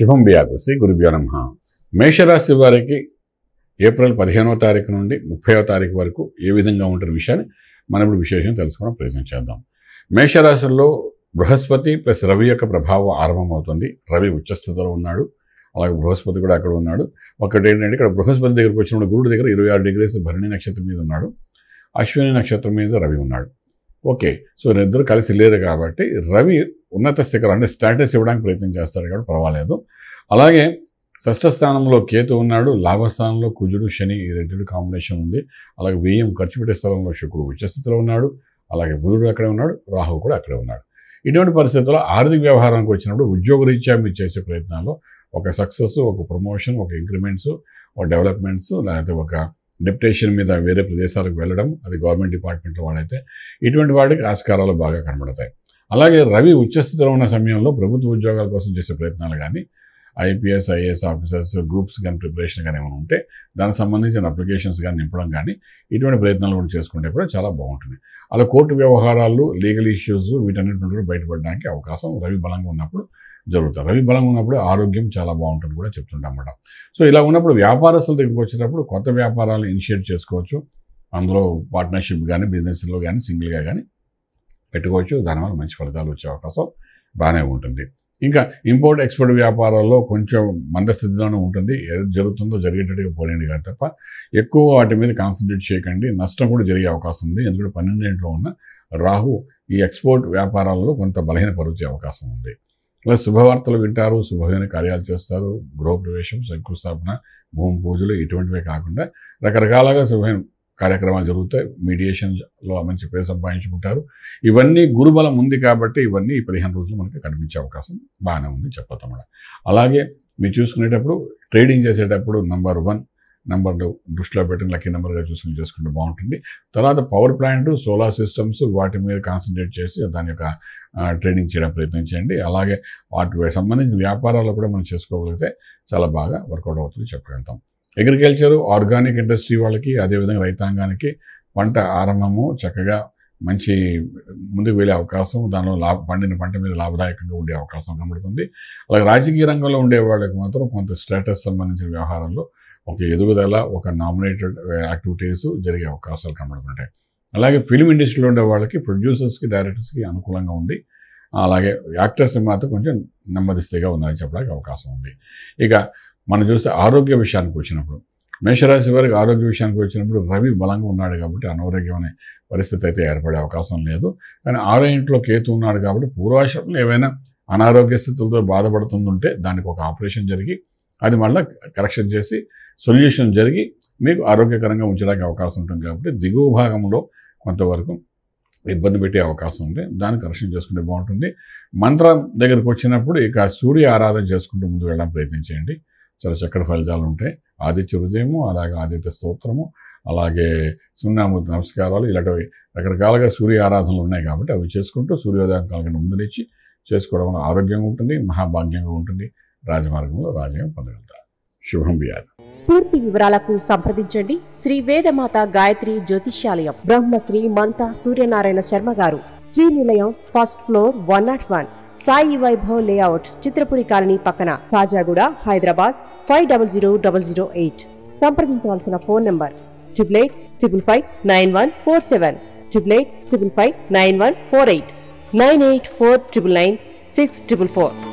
శుభం వ్యాధు గురుభ్యో నమ మేషరాశి వారికి ఏప్రిల్ పదిహేనవ తారీఖు నుండి ముప్పైవ తారీఖు వరకు ఏ విధంగా ఉంటున్న విషయాన్ని మనం ఇప్పుడు విశేషం తెలుసుకోవడం ప్రయత్నం చేద్దాం మేషరాశుల్లో బృహస్పతి ప్లస్ రవి యొక్క ప్రభావం ఆరంభమవుతుంది రవి ఉచ్చస్థితిలో ఉన్నాడు అలాగే బృహస్పతి కూడా అక్కడ ఉన్నాడు ఒకటి ఏంటంటే ఇక్కడ బృహస్పతి దగ్గరకు వచ్చినప్పుడు గురుడు దగ్గర ఇరవై ఆరు డిగ్రీస్ భరణి నక్షత్రం మీద ఉన్నాడు అశ్విని నక్షత్రం మీద రవి ఉన్నాడు ఓకే సో ఇద్దరు కలిసి లేరు కాబట్టి రవి ఉన్నత అంటే స్టేటస్ ఇవ్వడానికి ప్రయత్నం చేస్తాడు కాబట్టి పర్వాలేదు అలాగే షష్ఠ స్థానంలో కేతు ఉన్నాడు లాభస్థానంలో కుజుడు శని ఈ రెండు కాంబినేషన్ ఉంది అలాగే వ్యయం ఖర్చు పెట్టే స్థలంలో శుక్రుడు ఉచ్చస్థితిలో ఉన్నాడు అలాగే బుధుడు అక్కడే ఉన్నాడు రాహు కూడా అక్కడే ఉన్నాడు ఇటువంటి పరిస్థితుల్లో ఆర్థిక వ్యవహారానికి వచ్చినప్పుడు ఉద్యోగరీత్యా మీరు చేసే ప్రయత్నాల్లో ఒక సక్సెస్ ఒక ప్రమోషన్ ఒక ఇంక్రిమెంట్స్ ఒక డెవలప్మెంట్స్ లేకపోతే ఒక డిప్టేషన్ మీద వేరే ప్రదేశాలకు వెళ్ళడం అది గవర్నమెంట్ డిపార్ట్మెంట్లో వాళ్ళైతే ఇటువంటి వాటికి ఆస్కారాలు బాగా కనబడతాయి అలాగే రవి ఉచ్చస్థితిలో ఉన్న సమయంలో ప్రభుత్వ ఉద్యోగాల కోసం చేసే ప్రయత్నాలు కానీ ఐపీఎస్ ఐఏఎస్ ఆఫీసర్స్ గ్రూప్స్ కానీ ప్రిపరేషన్ కానీ ఏమైనా ఉంటే దానికి సంబంధించిన అప్లికేషన్స్ కానీ నింపడం కానీ ఇటువంటి ప్రయత్నాలు కూడా చేసుకుంటే కూడా చాలా బాగుంటుంది అలా కోర్టు వ్యవహారాలు లీగల్ ఇష్యూస్ వీటన్నిటి నుండి బయటపడడానికి అవకాశం రవి బలంగా ఉన్నప్పుడు జరుగుతాయి రవి బలంగా ఉన్నప్పుడు ఆరోగ్యం చాలా బాగుంటుంది కూడా అన్నమాట సో ఇలా ఉన్నప్పుడు వ్యాపారస్తుల దగ్గరికి వచ్చేటప్పుడు కొత్త వ్యాపారాలు ఇనిషియేట్ చేసుకోవచ్చు అందులో పార్ట్నర్షిప్ కానీ బిజినెస్లో కానీ సింగిల్గా కానీ పెట్టుకోవచ్చు దానివల్ల మంచి ఫలితాలు వచ్చే అవకాశం బాగానే ఉంటుంది ఇంకా ఇంపోర్ట్ ఎక్స్పోర్ట్ వ్యాపారాల్లో కొంచెం మందస్థితిలోనే ఉంటుంది ఏది జరుగుతుందో జరిగేటట్టుగా పోలేండి కాదు తప్ప ఎక్కువ వాటి మీద కాన్సన్ట్రేట్ చేయకండి నష్టం కూడా జరిగే అవకాశం ఉంది ఎందుకంటే పన్నెండింటిలో ఉన్న రాహు ఈ ఎక్స్పోర్ట్ వ్యాపారాల్లో కొంత బలహీన పరుచే అవకాశం ఉంది ఇలా శుభవార్తలు వింటారు శుభమైన కార్యాలు చేస్తారు గృహప్రవేశం శంకుస్థాపన భూమి పూజలు ఇటువంటివే కాకుండా రకరకాలుగా శుభమైన కార్యక్రమాలు జరుగుతాయి మీడియేషన్లో మంచి పేరు సంపాదించుకుంటారు ఇవన్నీ గురుబలం ఉంది కాబట్టి ఇవన్నీ పదిహేను రోజులు మనకి కనిపించే అవకాశం బాగానే ఉంది చెప్పతాం అలాగే మీరు చూసుకునేటప్పుడు ట్రేడింగ్ చేసేటప్పుడు నంబర్ వన్ టూ దృష్టిలో పెట్టిన లక్కీ నెంబర్గా చూసుకుని చేసుకుంటే బాగుంటుంది తర్వాత పవర్ ప్లాంట్ సోలార్ సిస్టమ్స్ వాటి మీద కాన్సన్ట్రేట్ చేసి దాని యొక్క ట్రేడింగ్ చేయడం ప్రయత్నం చేయండి అలాగే వాటి సంబంధించిన వ్యాపారాలు కూడా మనం చేసుకోగలిగితే చాలా బాగా వర్కౌట్ అవుతుంది చెప్పగలుగుతాం అగ్రికల్చర్ ఆర్గానిక్ ఇండస్ట్రీ వాళ్ళకి అదేవిధంగా రైతాంగానికి పంట ఆరంభము చక్కగా మంచి ముందుకు వెళ్ళే అవకాశం దానిలో లాభ పండిన పంట మీద లాభదాయకంగా ఉండే అవకాశం కనబడుతుంది అలాగే రాజకీయ రంగంలో ఉండే వాళ్ళకి మాత్రం కొంత స్టేటస్ సంబంధించిన వ్యవహారంలో ఒక ఎదుగుదల ఒక నామినేటెడ్ యాక్టివిటీస్ జరిగే అవకాశాలు కనబడుతుంటాయి అలాగే ఫిల్మ్ ఇండస్ట్రీలో ఉండే వాళ్ళకి ప్రొడ్యూసర్స్కి డైరెక్టర్స్కి అనుకూలంగా ఉంది అలాగే యాక్టర్స్ మాత్రం కొంచెం నెమ్మదిస్తేగా ఉందని చెప్పడానికి అవకాశం ఉంది ఇక మనం చూస్తే ఆరోగ్య విషయానికి వచ్చినప్పుడు మేషరాశి వారికి ఆరోగ్య విషయానికి వచ్చినప్పుడు రవి బలంగా ఉన్నాడు కాబట్టి అనారోగ్యం అనే పరిస్థితి అయితే ఏర్పడే అవకాశం లేదు కానీ ఆరో ఇంట్లో కేతు ఉన్నాడు కాబట్టి పూర్వాశ్రంలో ఏవైనా అనారోగ్య స్థితులతో బాధపడుతుందంటే దానికి ఒక ఆపరేషన్ జరిగి అది మళ్ళీ కరెక్షన్ చేసి సొల్యూషన్ జరిగి మీకు ఆరోగ్యకరంగా ఉంచడానికి అవకాశం ఉంటుంది కాబట్టి దిగువ భాగంలో కొంతవరకు ఇబ్బంది పెట్టే అవకాశం ఉంది దాన్ని కరెక్షన్ చేసుకుంటే బాగుంటుంది మంత్రం దగ్గరకు వచ్చినప్పుడు ఇక సూర్య ఆరాధన చేసుకుంటూ ముందు వెళ్ళడానికి ప్రయత్నం చేయండి చాలా చక్కటి ఫలితాలు ఉంటాయి ఆదిత్య హృదయము అలాగే ఆదిత్య స్తోత్రము అలాగే సున్నామూర్తి నమస్కారాలు ఇలాంటివి రకరకాలుగా సూర్య ఆరాధనలు ఉన్నాయి కాబట్టి అవి చేసుకుంటూ సూర్యోదయం ముందు ముందునిచ్చి చేసుకోవడం వల్ల ఆరోగ్యంగా ఉంటుంది మహాభాగ్యంగా ఉంటుంది రాజమార్గంలో రాజ్యం పొందగలుగుతారు శుభం వ్యాధి పూర్తి వివరాలకు సంప్రదించండి శ్రీ వేదమాత గాయత్రి జ్యోతిష్యాలయం బ్రహ్మశ్రీ మంతా సూర్యనారాయణ శర్మ గారు Sri Nilayam first floor one naught one Sai Vaibhav layout Chitrapuri colony పక్కన Tajaguda Hyderabad five double zero double zero eight సంప్రదించవలసిన phone number triple eight triple five nine one four seven triple eight triple five nine one four eight nine eight four triple nine six triple four